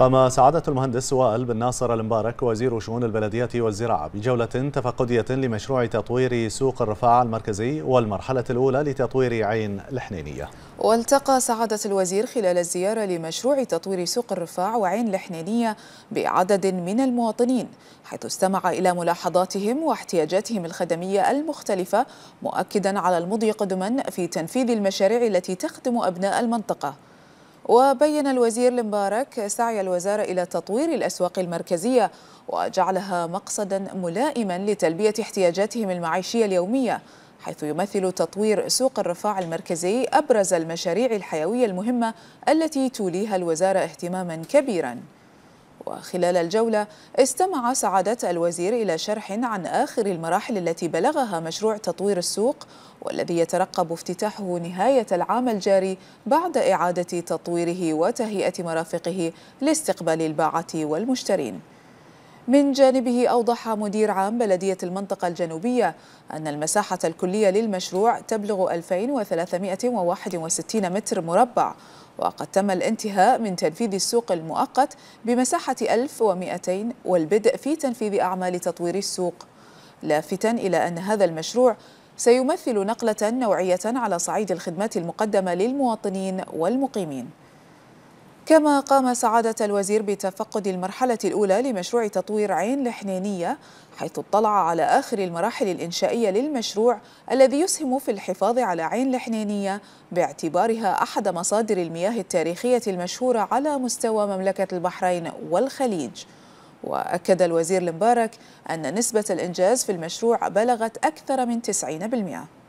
قام سعادة المهندس وائل بن ناصر المبارك وزير شؤون البلدية والزراعة بجولة تفقدية لمشروع تطوير سوق الرفاعة المركزي والمرحلة الأولى لتطوير عين الحنينية والتقى سعادة الوزير خلال الزيارة لمشروع تطوير سوق الرفاع وعين الحنينية بعدد من المواطنين حيث استمع إلى ملاحظاتهم واحتياجاتهم الخدمية المختلفة مؤكدا على المضي قدما في تنفيذ المشاريع التي تخدم أبناء المنطقة وبين الوزير المبارك سعي الوزارة إلى تطوير الأسواق المركزية وجعلها مقصدا ملائما لتلبية احتياجاتهم المعيشية اليومية حيث يمثل تطوير سوق الرفاع المركزي أبرز المشاريع الحيوية المهمة التي توليها الوزارة اهتماما كبيراً وخلال الجولة استمع سعادة الوزير إلى شرح عن آخر المراحل التي بلغها مشروع تطوير السوق والذي يترقب افتتاحه نهاية العام الجاري بعد إعادة تطويره وتهيئة مرافقه لاستقبال الباعة والمشترين من جانبه أوضح مدير عام بلدية المنطقة الجنوبية أن المساحة الكلية للمشروع تبلغ 2361 متر مربع وقد تم الانتهاء من تنفيذ السوق المؤقت بمساحة 1200 والبدء في تنفيذ أعمال تطوير السوق لافتا إلى أن هذا المشروع سيمثل نقلة نوعية على صعيد الخدمات المقدمة للمواطنين والمقيمين كما قام سعادة الوزير بتفقد المرحلة الأولى لمشروع تطوير عين لحنينية حيث اطلع على آخر المراحل الإنشائية للمشروع الذي يسهم في الحفاظ على عين لحنينية باعتبارها أحد مصادر المياه التاريخية المشهورة على مستوى مملكة البحرين والخليج وأكد الوزير المبارك أن نسبة الإنجاز في المشروع بلغت أكثر من 90%